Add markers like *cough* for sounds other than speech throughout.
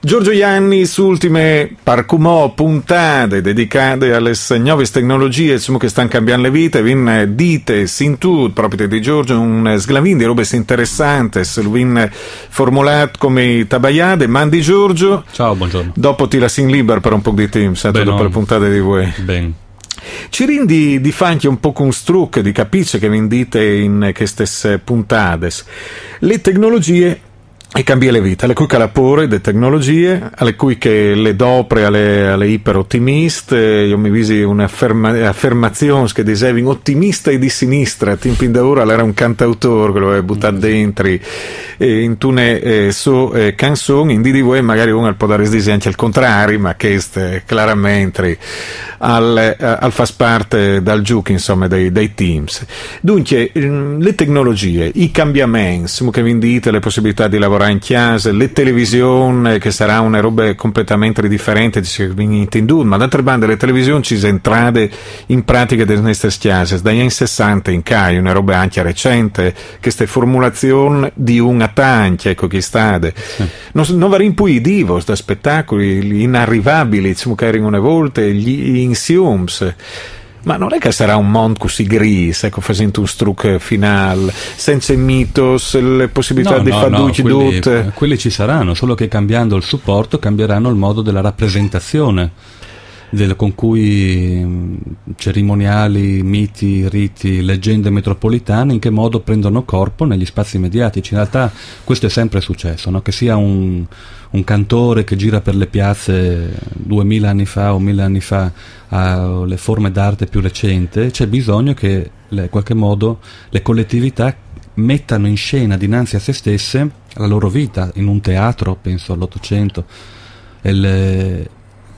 Giorgio Ianni su ultime parcumò puntate dedicate alle nuove tecnologie insomma, che stanno cambiando le vite vin dite sintut proprio di Giorgio un sglavin di robe interessanti vin formulat come tabaiade mandi Giorgio ciao buongiorno dopo ti la sin liber per un po' di tempo sento dopo no. le puntate di voi ben ci rindi di fa anche un po' un strucco di capisce che vendite in queste puntate le tecnologie e cambia le vite, alle cui calapore le tecnologie, alle cui che le dopre alle, alle iperotimiste, io mi visi un'affermazione che dicevi ottimista e di sinistra, Tim Pindaura era un cantautore, che lo aveva buttato mm, dentro e eh, in tune eh, so eh, canzoni, in DDV magari uno può dare disi anche al contrario, ma queste chiaramente al, eh, al fas parte dal gioco insomma dei, dei teams. Dunque, mm, le tecnologie, i cambiamenti, che vi dite, le possibilità di lavorare allora in chiesa, le televisioni, eh, che sarà una roba completamente differente ma d'altra parte le televisioni ci sono entrate in pratica delle nostre chiese, dagli anni 60 in CAI, una roba anche recente, queste formulazioni di un tanchia, ecco chi state. Non, non va rimpuidivo da spettacoli inarrivabili, diciamo che erano una volta, gli insiums. Ma non è che sarà un mondo così gris, ecco, facendo un trucco finale, senza mitos, le possibilità no, di no, fare no, quelli, quelli ci saranno, solo che cambiando il supporto cambieranno il modo della rappresentazione del, con cui mm, cerimoniali, miti, riti, leggende metropolitane in che modo prendono corpo negli spazi mediatici. In realtà questo è sempre successo, no? che sia un, un, cantore che gira per le piazze duemila anni fa o mille anni fa alle forme d'arte più recente, c'è bisogno che in qualche modo le collettività mettano in scena dinanzi a se stesse la loro vita in un teatro, penso all'Ottocento,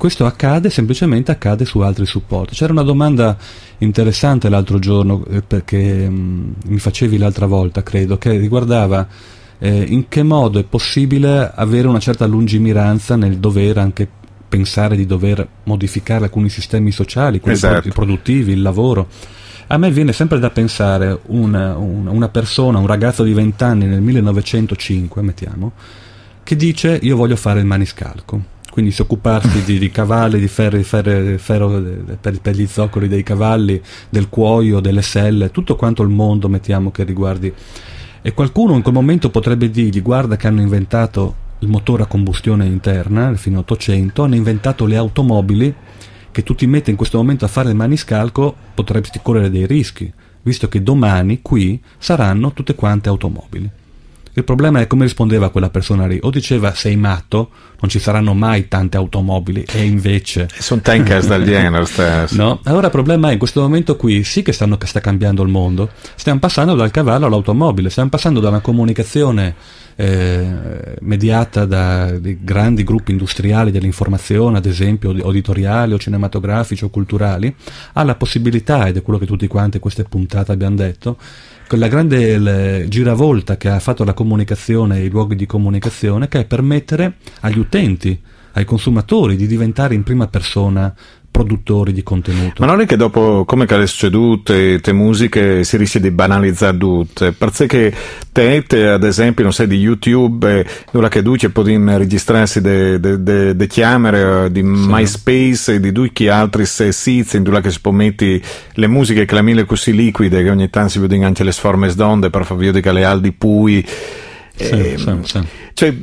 questo accade, semplicemente accade su altri supporti. C'era una domanda interessante l'altro giorno eh, che mm, mi facevi l'altra volta, credo, che riguardava eh, in che modo è possibile avere una certa lungimiranza nel dover anche pensare di dover modificare alcuni sistemi sociali, quelli esatto. produttivi, il lavoro. A me viene sempre da pensare una, una, una persona, un ragazzo di 20 anni nel 1905, mettiamo, che dice io voglio fare il maniscalco quindi si occuparsi di, di, cavalli, di ferro, di ferro, ferro per, per, gli zoccoli dei cavalli, del cuoio, delle selle, tutto quanto il mondo mettiamo che riguardi. E qualcuno in quel momento potrebbe dirgli guarda che hanno inventato il motore a combustione interna, fino all'Ottocento, hanno inventato le automobili che tu ti metti in questo momento a fare il maniscalco potresti correre dei rischi, visto che domani qui saranno tutte quante automobili. Il problema è come rispondeva quella persona lì. O diceva sei matto, non ci saranno mai tante automobili, e invece... Sono tankers dal Jena stesso. No? Allora il problema è in questo momento qui sì che, stanno, che sta cambiando il mondo. Stiamo passando dal cavallo all'automobile, stiamo passando da una comunicazione eh, mediata da grandi gruppi industriali dell'informazione, ad esempio auditoriali o cinematografici o culturali, alla possibilità, ed è quello che tutti quanti in queste puntate abbiamo detto, quella ecco, grande giravolta che ha fatto la comunicazione e i luoghi di comunicazione, che è permettere agli utenti ai consumatori di diventare in prima persona produttori di contenuto. Ma non è che dopo, come che le succedute, te musiche si rischia di banalizzare tutte, perché te, te, ad esempio, non sei di YouTube, eh, nulla che duce puoi registrarsi delle chiamere eh, di sì. MySpace di tutti altri siti, nulla che si può mettere le musiche che la mille così liquide, che ogni tanto si vedono anche le sforme d'onde, per favore, vedere che le aldi pui. Sì, eh, sì, cioè,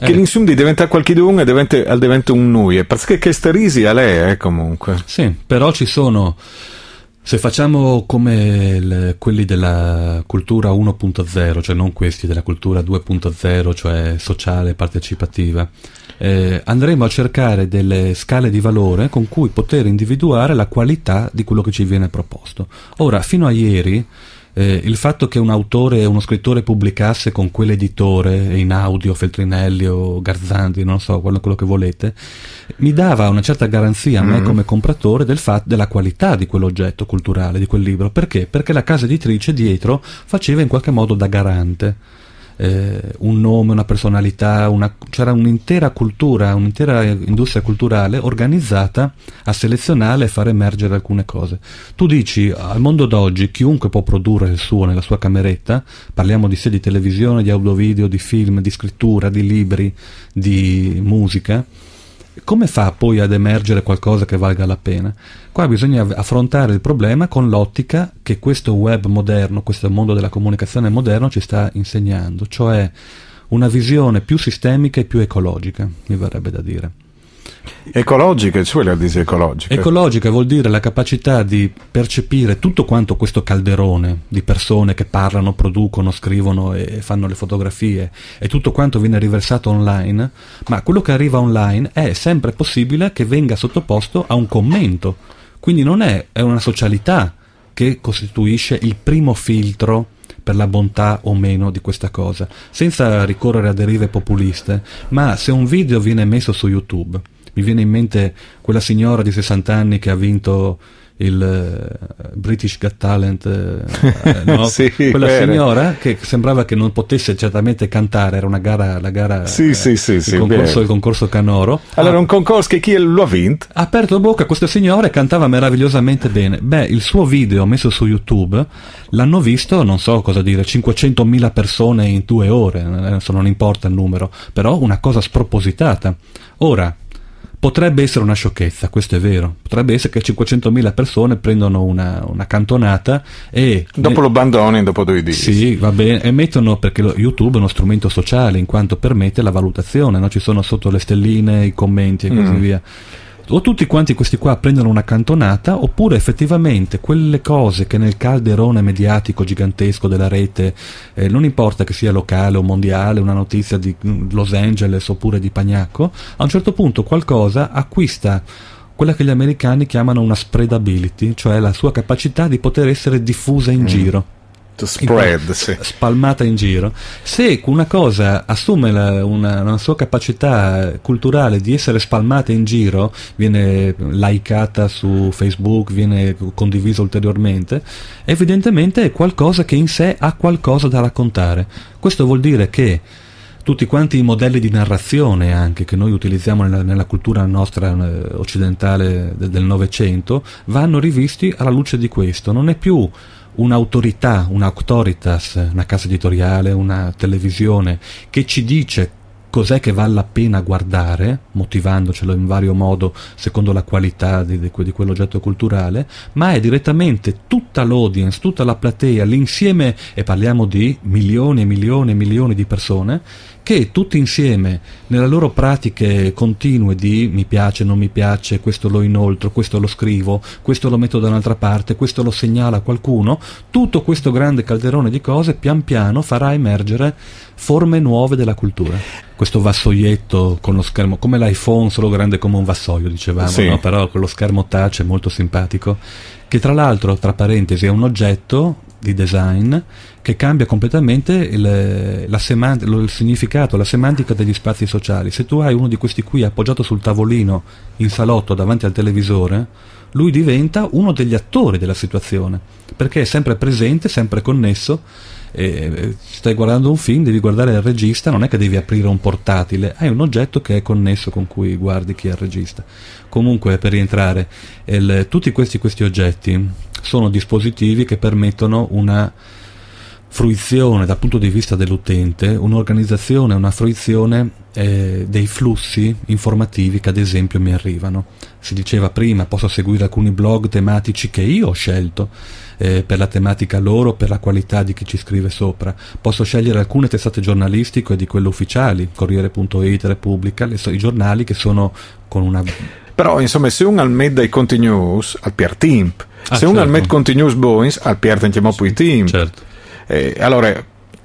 che l'insum eh. l'insieme di diventare e diventa, diventa un noi, perché questa risi a lei, eh, comunque. Sì, però ci sono... Se facciamo come le, quelli della cultura 1.0, cioè non questi della cultura 2.0, cioè sociale partecipativa, eh, andremo a cercare delle scale di valore con cui poter individuare la qualità di quello che ci viene proposto. Ora, fino a ieri eh, il fatto che un autore e uno scrittore pubblicasse con quell'editore, in audio, Feltrinelli o Garzanti, non so, quello, quello che volete, mi dava una certa garanzia a me mm. come compratore del fat- della qualità di quell'oggetto culturale, di quel libro. Perché? Perché la casa editrice dietro faceva in qualche modo da garante eh, un nome, una personalità, una, c'era un'intera cultura, un'intera industria culturale organizzata a selezionare e far emergere alcune cose. Tu dici al mondo d'oggi chiunque può produrre il suo nella sua cameretta, parliamo di serie di televisione, di audio video, di film, di scrittura, di libri, di musica come fa poi ad emergere qualcosa che valga la pena? Qua bisogna affrontare il problema con l'ottica che questo web moderno, questo mondo della comunicazione moderno ci sta insegnando, cioè una visione più sistemica e più ecologica, mi verrebbe da dire. Ecologiche, su le aldisi ecologiche. Ecologica vuol dire la capacità di percepire tutto quanto questo calderone di persone che parlano, producono, scrivono e fanno le fotografie e tutto quanto viene riversato online, ma quello che arriva online è sempre possibile che venga sottoposto a un commento. Quindi non è, è una socialità che costituisce il primo filtro per la bontà o meno di questa cosa, senza ricorrere a derive populiste, ma se un video viene messo su YouTube, mi viene in mente quella signora di 60 anni che ha vinto il eh, British Got Talent, eh, no? *laughs* sì, quella bene. signora che sembrava che non potesse certamente cantare, era una gara, la gara sì, eh, sì, sì, il, sì, concorso, il concorso Canoro. Allora, ah, un concorso che chi lo ha vinto? Ha aperto bocca questa signora e cantava meravigliosamente bene. Beh, il suo video messo su YouTube l'hanno visto, non so cosa dire, 500.000 persone in due ore, eh, adesso non importa il numero, però una cosa spropositata. Ora, Potrebbe essere una sciocchezza, questo è vero. Potrebbe essere che 500.000 persone prendono una, una cantonata e... Dopo ne... lo bandoni, dopo due dici. Sì, va bene. E mettono, perché YouTube è uno strumento sociale in quanto permette la valutazione, no? ci sono sotto le stelline, i commenti e così mm. via o tutti quanti questi qua prendono una cantonata oppure effettivamente quelle cose che nel calderone mediatico gigantesco della rete, eh, non importa che sia locale o mondiale, una notizia di mm, Los Angeles oppure di Pagnacco, a un certo punto qualcosa acquista quella che gli americani chiamano una spreadability, cioè la sua capacità di poter essere diffusa in mm. giro spread, in, sì. spalmata in giro, se una cosa assume la, una, una, sua capacità culturale di essere spalmata in giro, viene likeata su Facebook, viene condivisa ulteriormente, evidentemente è qualcosa che in sé ha qualcosa da raccontare. Questo vuol dire che tutti quanti i modelli di narrazione anche che noi utilizziamo nella, nella cultura nostra eh, occidentale del Novecento vanno rivisti alla luce di questo. Non è più un'autorità, un'auctoritas, una casa editoriale, una televisione che ci dice cos'è che vale la pena guardare, motivandocelo in vario modo secondo la qualità di, di, quell'oggetto culturale, ma è direttamente tutta l'audience, tutta la platea, l'insieme, e parliamo di milioni e milioni e milioni di persone, che tutti insieme, nelle loro pratiche continue di mi piace, non mi piace, questo lo inoltro, questo lo scrivo, questo lo metto da un'altra parte, questo lo segnala a qualcuno, tutto questo grande calderone di cose pian piano farà emergere forme nuove della cultura questo vassoietto con lo schermo, come l'iPhone, solo grande come un vassoio, dicevamo, sì. no? però con lo schermo touch è molto simpatico, che tra l'altro, tra parentesi, è un oggetto di design che cambia completamente il, semant- il, significato, la semantica degli spazi sociali. Se tu hai uno di questi qui appoggiato sul tavolino in salotto davanti al televisore, lui diventa uno degli attori della situazione, perché è sempre presente, sempre connesso eh, stai guardando un film, devi guardare il regista, non è che devi aprire un portatile, hai un oggetto che è connesso con cui guardi chi è il regista. Comunque, per rientrare, il, tutti questi, questi oggetti sono dispositivi che permettono una fruizione dal punto di vista dell'utente, un'organizzazione, una fruizione eh, dei flussi informativi che ad esempio mi arrivano. Si diceva prima, posso seguire alcuni blog tematici che io ho scelto eh, per la tematica loro, per la qualità di chi ci scrive sopra. Posso scegliere alcune testate giornalistiche di quelle ufficiali, Corriere.it, Repubblica, so, i giornali che sono con una... Però insomma se un Almed dai Conti News, al Pier Timp, ah, se certo. un Almed Conti News Boeing, al Pier Tentiamo sì, Pui Certo. Eh, allora,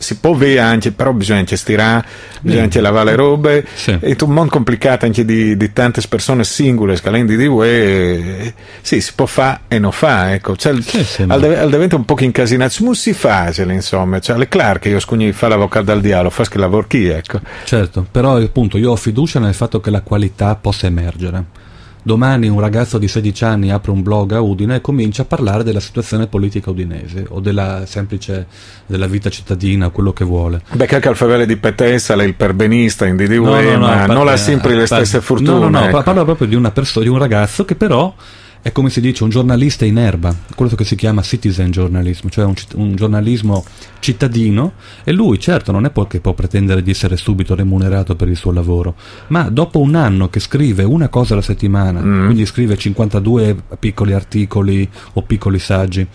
si può vedere anche, però bisogna anche stirare, bisogna anche lavare le robe, sì. è un mondo complicato anche di, di tante persone singole, scalenti di UE, sì, si può fare e non fa, ecco, cioè, sì, al, de- al diventa un po' incasinato, non si fa, cioè, insomma, cioè, le Clark, io scugni fa l'avvocato dal dialogo, fa che lavori chi, ecco. Certo, però appunto io ho fiducia nel fatto che la qualità possa emergere Domani un ragazzo di 16 anni apre un blog a Udine e comincia a parlare della situazione politica udinese o della semplice della vita cittadina, quello che vuole. Beh, che anche al favele di Petessale, il perbenista in DDU, no, no, no, non ha eh, sempre le stesse fortune. No, no, no, ecco. parlo proprio di una persona, di un ragazzo che però è come si dice un giornalista in erba, quello che si chiama citizen journalism, cioè un, un, giornalismo cittadino e lui certo non è poi che può pretendere di essere subito remunerato per il suo lavoro, ma dopo un anno che scrive una cosa alla settimana, mm. quindi scrive 52 piccoli articoli o piccoli saggi,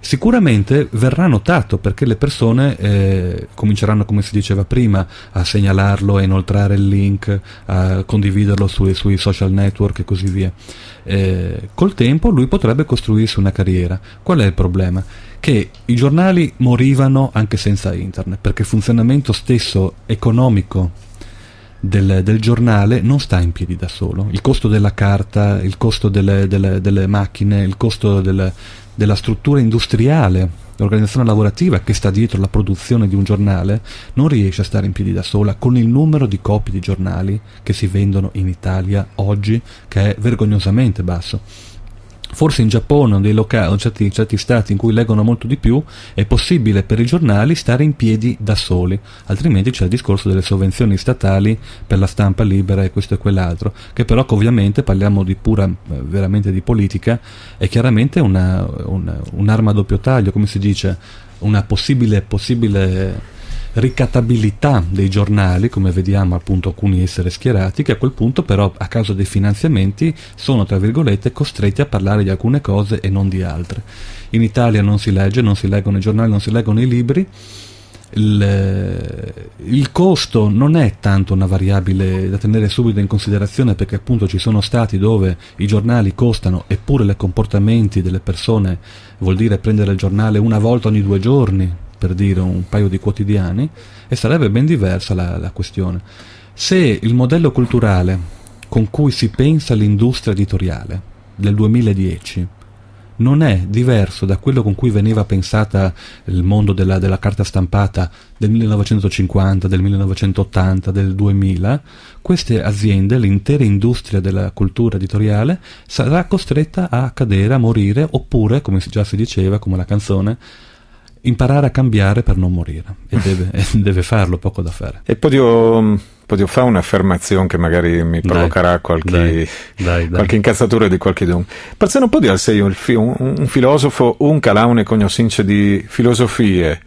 sicuramente verrà notato perché le persone eh, cominceranno, come si diceva prima, a segnalarlo, a inoltrare il link, a condividerlo sui, sui social network e così via. Eh, col tempo lui potrebbe costruirsi una carriera. Qual è il problema? Che i giornali morivano anche senza internet, perché il funzionamento stesso economico del, del, giornale non sta in piedi da solo. Il costo della carta, il costo delle, delle, delle macchine, il costo del, della struttura industriale, l'organizzazione lavorativa che sta dietro la produzione di un giornale, non riesce a stare in piedi da sola con il numero di copie di giornali che si vendono in Italia oggi, che è vergognosamente basso. Forse in Giappone o, locali, o certi, certi, stati in cui leggono molto di più è possibile per i giornali stare in piedi da soli, altrimenti c'è il discorso delle sovvenzioni statali per la stampa libera e questo e quell'altro, che però ovviamente parliamo di pura, eh, veramente di politica, è chiaramente una, una, un'arma a doppio taglio, come si dice, una possibile, possibile ricattabilità dei giornali, come vediamo appunto alcuni essere schierati, che a quel punto però a causa dei finanziamenti sono tra virgolette costretti a parlare di alcune cose e non di altre. In Italia non si legge, non si leggono i giornali, non si leggono i libri. Il, eh, il, costo non è tanto una variabile da tenere subito in considerazione perché appunto ci sono stati dove i giornali costano eppure i comportamenti delle persone vuol dire prendere il giornale una volta ogni due giorni per dire un paio di quotidiani e sarebbe ben diversa la, la questione. Se il modello culturale con cui si pensa l'industria editoriale del 2010 non è diverso da quello con cui veniva pensata il mondo della, della, carta stampata del 1950, del 1980, del 2000, queste aziende, l'intera industria della cultura editoriale, sarà costretta a cadere, a morire, oppure, come già si diceva, come la canzone, imparare a cambiare per non morire e deve, *laughs* e deve farlo, poco da fare. E poi mm, io fare un'affermazione che magari mi provocherà qualche, dai, dai, dai. qualche incazzatura di qualche don. Perché non può dire sei un, un, un filosofo, un calaune cognoscente di filosofie,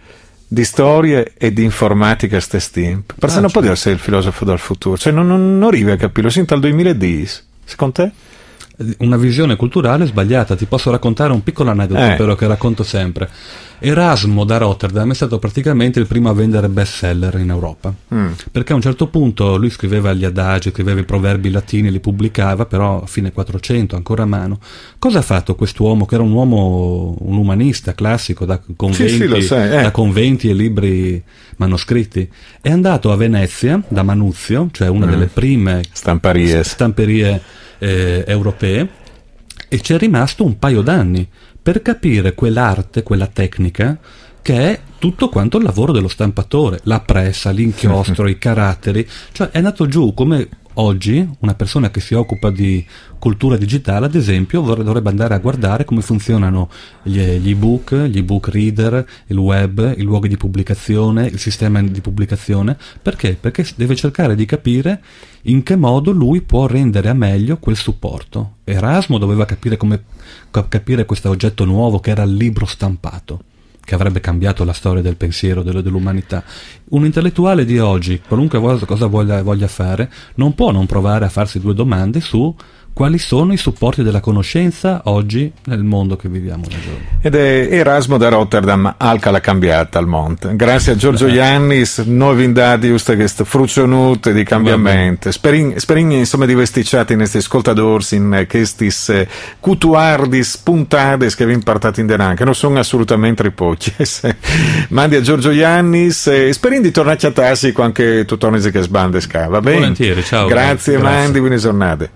di storie e di informatica ste stimp. Perché ah, non certo. può sei il filosofo del futuro, cioè non, non, non arrivi a capirlo, sin dal 2010, secondo te? una visione culturale sbagliata. Ti posso raccontare un piccolo aneddoto, eh. però, che racconto sempre. Erasmo da Rotterdam è stato praticamente il primo a vendere bestseller in Europa. Mm. Perché a un certo punto lui scriveva gli adagi, scriveva i proverbi latini, li pubblicava, però a fine 400, ancora a mano. Cosa ha fatto quest'uomo, che era un uomo, un umanista classico, da conventi, sì, sì, sai, eh. da conventi e libri manoscritti? È andato a Venezia, da Manuzio, cioè una mm. delle prime stamperie, stamperie eh, europee e ci è rimasto un paio d'anni per capire quell'arte, quella tecnica che è tutto quanto il lavoro dello stampatore, la pressa, l'inchiostro, *laughs* i caratteri, cioè è nato giù come Oggi una persona che si occupa di cultura digitale, ad esempio, dovrebbe andare a guardare come funzionano gli, gli ebook, gli ebook reader, il web, i luoghi di pubblicazione, il sistema di pubblicazione. Perché? Perché deve cercare di capire in che modo lui può rendere a meglio quel supporto. Erasmo doveva capire come capire questo oggetto nuovo che era il libro stampato che avrebbe cambiato la storia del pensiero, dell'umanità. Un intellettuale di oggi, qualunque cosa voglia, voglia fare, non può non provare a farsi due domande su quali sono i supporti della conoscenza oggi nel mondo che viviamo Ed è Erasmo da Rotterdam, Alca la cambiata al Monte. Grazie a Giorgio Iannis, nuovi indadi, giusto che frucionute di cambiamento. Sperin, sperin insomma di vesticciati nesti ascoltadors in eh, questi eh, cutuardis puntades che vi impartate in denan, che non sono assolutamente ripocchies. *laughs* Eh, mandi a Giorgio Iannis e sperin di tornare a tassi con anche tu che sbandesca, va bene? Volentieri, ciao. Grazie, grazie. Mandi, buone giornate.